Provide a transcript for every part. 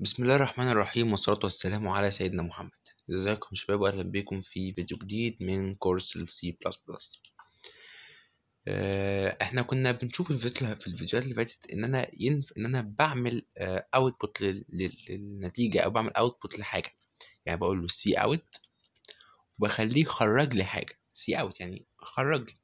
بسم الله الرحمن الرحيم والصلاة والسلام على سيدنا محمد ازيكم شباب واهلا بيكم في فيديو جديد من كورس السي بلس بلس احنا كنا بنشوف في الفيديوهات اللي فاتت ان انا ينف... ان انا بعمل اوتبوت آه، للنتيجه او بعمل اوتبوت لحاجه يعني بقول له سي اوت وبخليه يخرج لي حاجه سي اوت يعني خرج لي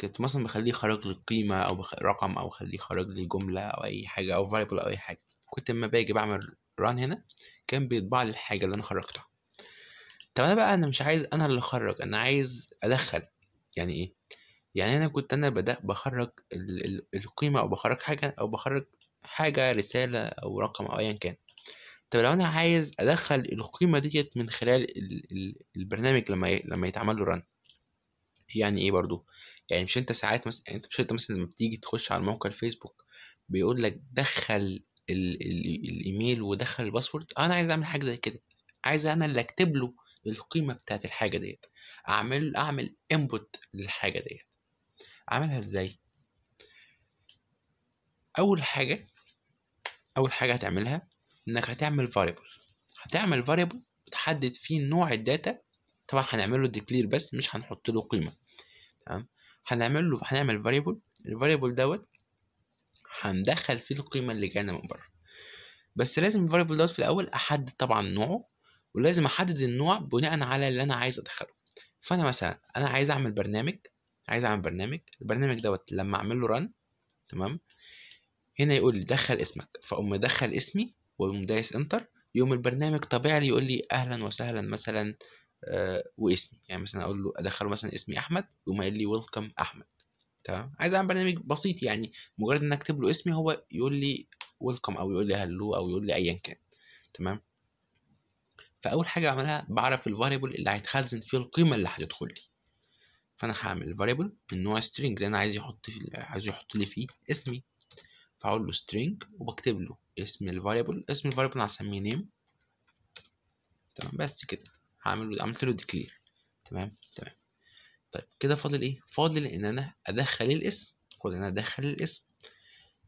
كنت مثلا بخليه يخرج لي قيمه او بخ... رقم او بخليه يخرج لي جمله او اي حاجه او variable او اي حاجه كنت لما باجي بعمل ران هنا كان بيطبع لي الحاجه اللي انا خرجتها طب انا بقى انا مش عايز انا اللي اخرج انا عايز ادخل يعني ايه يعني انا كنت انا بدأ بخرج القيمه او بخرج حاجه او بخرج حاجه رساله او رقم او ايا كان طب لو انا عايز ادخل القيمه ديت من خلال البرنامج لما لما يتعمل له ران يعني ايه برضو يعني مش انت ساعات مثلا يعني انت مش انت مثلا لما بتيجي تخش على موقع الفيسبوك بيقول لك دخل الايميل ودخل الباسورد انا عايز اعمل حاجه زي كده عايز انا اللي اكتب له القيمه بتاعت الحاجه ديت اعمل اعمل انبوت للحاجه ديت اعملها ازاي اول حاجه اول حاجه هتعملها انك هتعمل فاريبل هتعمل فاريبل وتحدد فيه نوع الداتا طبعا هنعمله ديكلير بس مش هنحط له قيمه تمام هنعمل له هنعمل فاريبل الفاريبل دوت هندخل فيه القيمة اللي جاية من بره بس لازم الفاريبل دوت في الأول أحدد طبعا نوعه ولازم أحدد النوع بناء على اللي أنا عايز أدخله فأنا مثلا أنا عايز أعمل برنامج عايز أعمل برنامج البرنامج دوت لما أعمل له رن تمام هنا يقول لي دخل اسمك فأقوم أدخل اسمي وأقوم دايس انتر يقوم البرنامج طبيعي يقول لي أهلا وسهلا مثلا آه، واسمي يعني مثلا اقول له ادخله مثلا اسمي احمد يقوم قايل لي ويلكم احمد تمام عايز اعمل برنامج بسيط يعني مجرد ان اكتب له اسمي هو يقول لي ويلكم او يقول لي هلو او يقول لي ايا كان تمام فاول حاجه اعملها بعرف الفاريبل اللي هيتخزن فيه القيمه اللي هتدخل لي فانا هعمل فاريبل من نوع string لان عايز يحط في عايز يحط لي فيه اسمي فاقول له string وبكتب له اسم الفاريبل اسم الفاريبل انا هسميه نيم تمام بس كده هعمل له عملت له ديكلير تمام تمام طيب كده فاضل ايه فاضل ان انا ادخل الاسم كل انا ادخل الاسم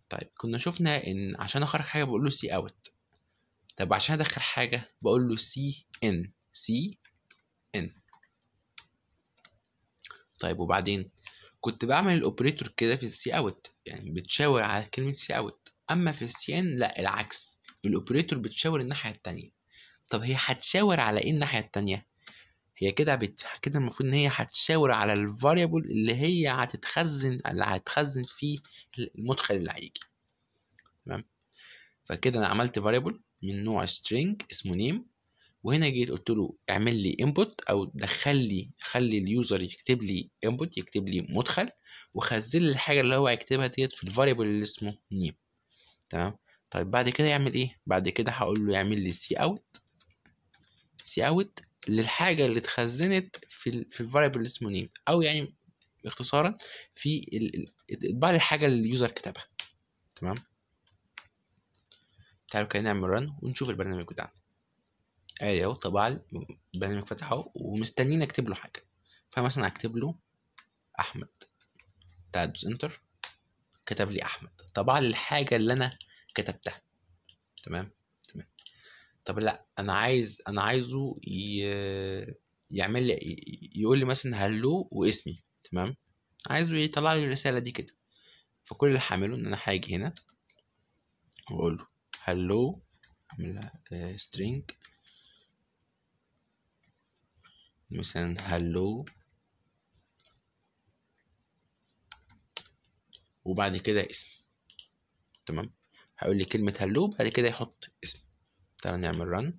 طيب كنا شفنا ان عشان اخرج حاجه بقول له سي اوت طب عشان ادخل حاجه بقول له سي ان سي ان طيب وبعدين كنت بعمل الاوبريتور كده في السي اوت يعني بتشاور على كلمه سي اوت اما في السي ان لا العكس الاوبريتور بتشاور الناحيه التانية طب هي هتشاور على ايه الناحيه التانية هي كده بت... كده المفروض ان هي هتشاور على الفاريبل اللي هي هتتخزن اللي هتخزن فيه المدخل اللي هيجي تمام فكده انا عملت فاريبل من نوع string اسمه name وهنا جيت قلت له اعمل لي input او دخل لي خلي اليوزر يكتب لي input يكتب لي مدخل وخزن لي الحاجه اللي هو هيكتبها ديت في الفاريبل اللي اسمه name تمام طيب بعد كده يعمل ايه بعد كده هقول له يعمل لي سي اوت سي اوت للحاجة اللي اتخزنت في الـ في الفاريبل اسمه نيم أو يعني اختصارا في اتباع الحاجة اللي اليوزر كتبها تمام تعالوا كده نعمل run ونشوف البرنامج بتاعنا اهي اهو طبعا البرنامج فتح اهو ومستنيين اكتب له حاجة فمثلا هكتب له أحمد تعالى دوس انتر كتب لي أحمد طبعا الحاجة اللي أنا كتبتها تمام طب لا انا عايز انا عايزه يعمل لي يقول لي مثلا هلو واسمي تمام عايزه يطلع لي الرساله دي كده فكل اللي هعمله ان انا هاجي هنا واقول له هلو اعملها سترينج آه، مثلا هلو وبعد كده اسم تمام هقول لي كلمه هلو بعد كده يحط اسم تعال نعمل رن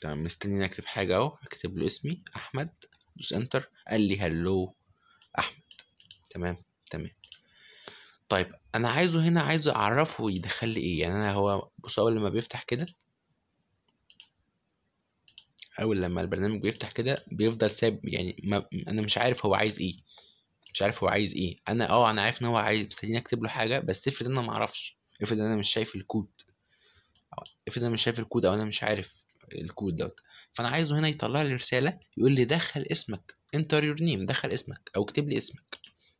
تمام مستنيني اكتب حاجه اهو اكتب له اسمي احمد دوس انتر قال لي هلو احمد تمام تمام طيب انا عايزه هنا عايزه اعرفه يدخل لي ايه يعني انا هو بص اول لما بيفتح كده اول لما البرنامج بيفتح كده بيفضل ساب يعني ما انا مش عارف هو عايز ايه مش عارف هو عايز ايه انا اه انا عارف ان هو عايز مستنيني اكتب له حاجه بس افرض انا معرفش افرض افرض انا مش شايف الكود افرض انا مش شايف الكود او انا مش عارف الكود دوت فانا عايزه هنا يطلع لي رساله يقول لي دخل اسمك انتر يور نيم دخل اسمك او اكتب لي اسمك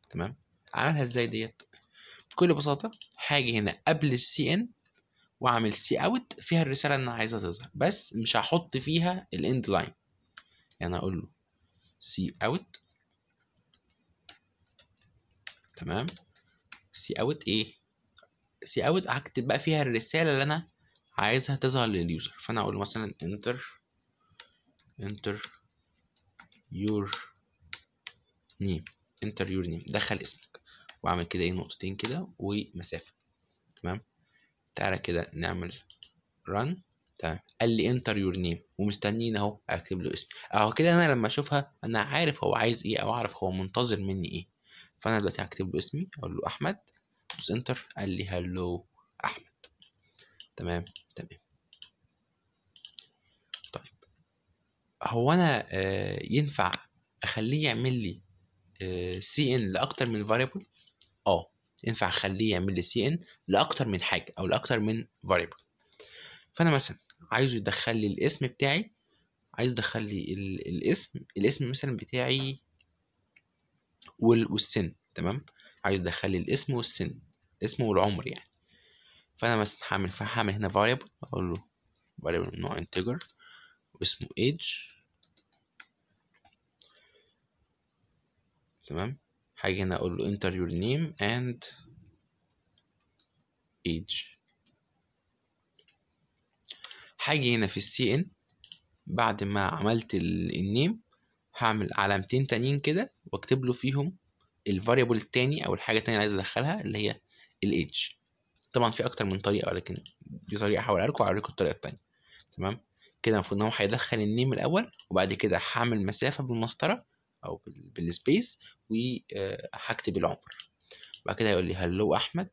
تمام عملها ازاي ديت بكل بساطه هاجي هنا قبل السي ان واعمل سي اوت فيها الرساله اللي انا عايزها تظهر بس مش هحط فيها الاند لاين يعني اقول له سي اوت تمام سي اوت ايه سي اوت هكتب بقى فيها الرساله اللي انا عايزها تظهر لليوزر فانا اقول مثلا انتر انتر يور نيم انتر يور نيم دخل اسمك واعمل كده ايه نقطتين كده ومسافه تمام تعالى كده نعمل ران تمام قال لي انتر يور نيم ومستنيين اهو اكتب له اسمي اهو كده انا لما اشوفها انا عارف هو عايز ايه او اعرف هو منتظر مني ايه فانا دلوقتي هكتب له اسمي اقول له احمد دوس انتر قال لي هلو احمد تمام تمام طيب هو انا ينفع اخليه يعمل لي سي ان لاكتر من فاريبل اه ينفع اخليه يعمل لي سي آه، آه. ان لاكتر من حاجه او لاكتر من فاريبل فانا مثلا عايزه يدخل لي الاسم بتاعي عايز ادخل لي الاسم الاسم مثلا بتاعي والسن تمام عايز ادخل لي الاسم والسن الاسم والعمر يعني فانا مثلا هعمل هعمل هنا variable اقول له variable من نوع integer واسمه age تمام هاجي هنا اقول له enter your name and age هاجي هنا في السي ان بعد ما عملت النيم هعمل علامتين تانيين كده واكتب له فيهم الفاريبل التاني او الحاجه التانيه اللي عايز ادخلها اللي هي الايدج طبعا في اكتر من طريقه ولكن دي طريقه هوريها لكم وهوريكم الطريقه التانية تمام كده المفروض ان هو هيدخل النيم الاول وبعد كده هعمل مسافه بالمسطره او بالسبيس وهكتب آه، العمر بعد كده هيقول لي هلو احمد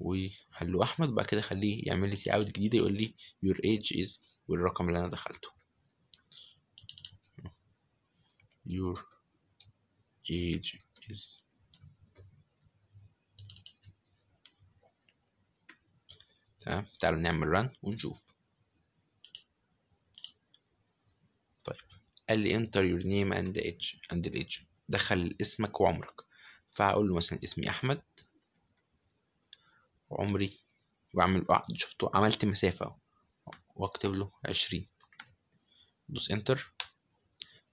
وهلو احمد وبعد كده خليه يعمل لي سي اوت جديده يقول لي يور ايج از والرقم اللي انا دخلته your age is تمام تعالوا نعمل ران ونشوف طيب قال لي enter your name and age اند age دخل اسمك وعمرك فهقول له مثلا اسمي احمد وعمري واعمل شفته عملت مسافة واكتب له عشرين دوس انتر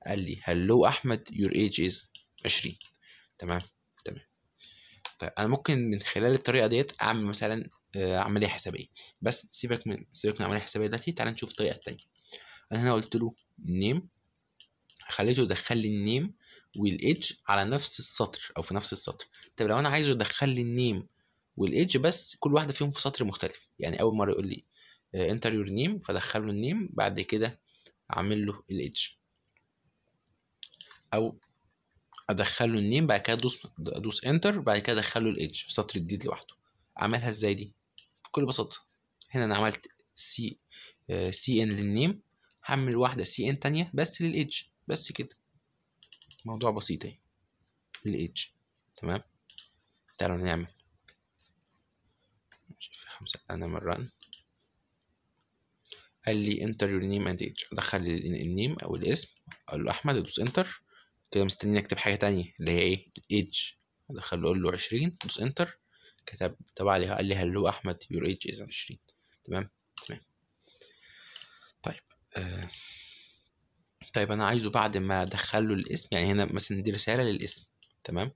قال لي هلو احمد your age is عشرين تمام تمام طيب انا ممكن من خلال الطريقة ديت اعمل مثلا آه، عمليه حسابيه بس سيبك من سيبك من العمليه الحسابيه دلوقتي تعالى نشوف الطريقه التانيه انا هنا قلت له نيم خليته يدخل لي النيم والايدج على نفس السطر او في نفس السطر طب لو انا عايزه يدخل لي النيم والايدج بس كل واحده فيهم في سطر مختلف يعني اول مره يقول لي انتر يور نيم فدخل له النيم بعد كده اعمل له الايدج او ادخل له النيم بعد كده ادوس ادوس انتر بعد كده ادخل له الايدج في سطر جديد لوحده اعملها ازاي دي بكل بساطة هنا أنا عملت سي سي ان للنيم هعمل واحدة سي ان تانية بس للإيدج بس كده موضوع بسيط اهي للإيدج تمام تعالوا نعمل شوف خمسة أنا مرة قال لي انتر يور نيم اند ايج ادخل النيم او الاسم اقول له احمد ادوس انتر كده مستني اكتب حاجه تانية اللي هي ايه الايدج ادخل له اقول له 20 ادوس انتر كتب تبع لي قال لي هلو احمد يور ايج از 20 تمام تمام طيب آه. طيب انا عايزه بعد ما ادخل له الاسم يعني هنا مثلا دي رساله للاسم تمام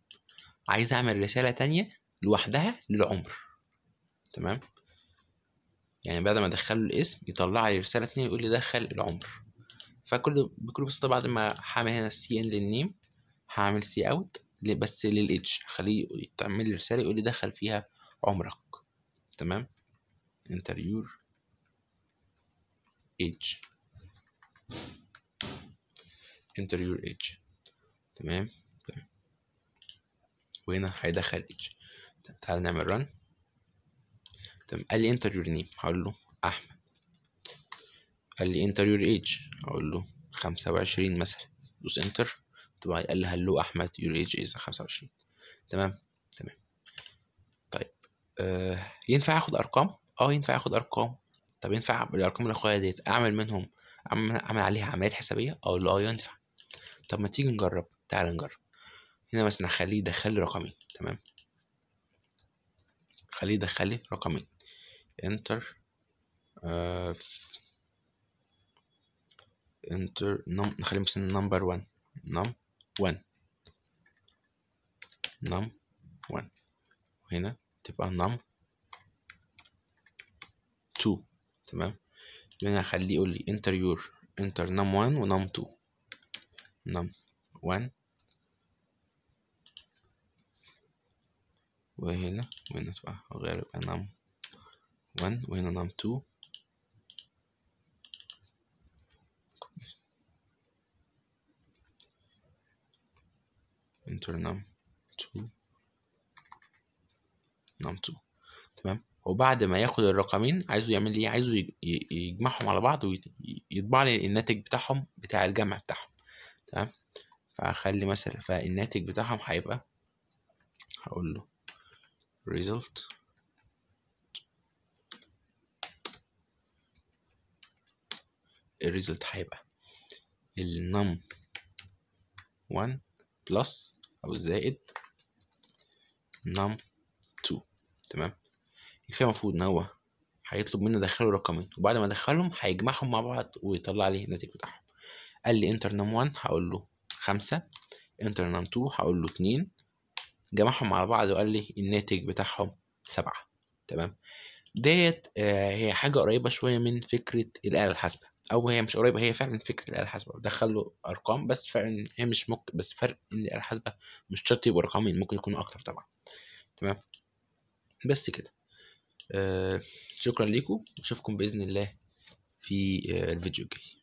عايز اعمل رساله تانية لوحدها للعمر تمام يعني بعد ما ادخل له الاسم يطلع لي رساله ثانيه يقول لي دخل العمر فكل بكل بساطه بعد ما هعمل هنا سي ان للنيم هعمل سي اوت بس للإتش خليه يتعمل لي رسالة يقول لي دخل فيها عمرك تمام انتر يور إتش انتر يور إتش تمام وهنا هيدخل إتش تعال نعمل ران تمام قال لي انتر يور نيم هقول له احمد قال لي انتر يور إتش هقول له خمسة وعشرين مثلا دوس انتر طبعا قال لها هلو احمد يور ايج از 25 تمام تمام طيب آه ينفع اخد ارقام اه ينفع اخد ارقام طب ينفع الارقام اللي اخويا ديت اعمل منهم اعمل, عليها عمليات حسابيه اه لا ينفع طب ما تيجي نجرب تعال نجرب هنا مثلا خليه يدخل لي رقمين تمام خليه يدخل لي رقمين انتر انتر نخلي نخليه مثلا نمبر 1 نم 1 num 1 وهنا تبقى num 2 تمام هنا هخليه يقول لي enter your enter num 1 و num 2 num 1 وهنا وهنا تبقى غير يبقى num 1 وهنا num 2 enter num2 num2 تمام وبعد ما ياخد الرقمين عايزه يعمل ايه عايزه يجمعهم على بعض ويطبع لي الناتج بتاعهم بتاع الجمع بتاعهم تمام فاخلي مثلا فالناتج بتاعهم هيبقى هقول له result الريزلت هيبقى النم 1 بلس او زايد نم 2 تمام الكلام المفروض ان هو هيطلب مني ادخله رقمين وبعد ما ادخلهم هيجمعهم مع بعض ويطلع لي الناتج بتاعهم قال لي انتر نم 1 هقول له 5 انتر نم 2 هقول له 2 جمعهم مع بعض وقال لي الناتج بتاعهم 7 تمام ديت آه، هي حاجه قريبه شويه من فكره الاله الحاسبه او هي مش قريبه هي فعلا فكره الاله الحاسبه بدخل له ارقام بس فعلا هي مش ممكن بس فرق ان الاله الحاسبه مش شرط يبقوا رقمين يعني ممكن يكونوا اكتر طبعا تمام بس كده آه شكرا لكم اشوفكم باذن الله في آه الفيديو الجاي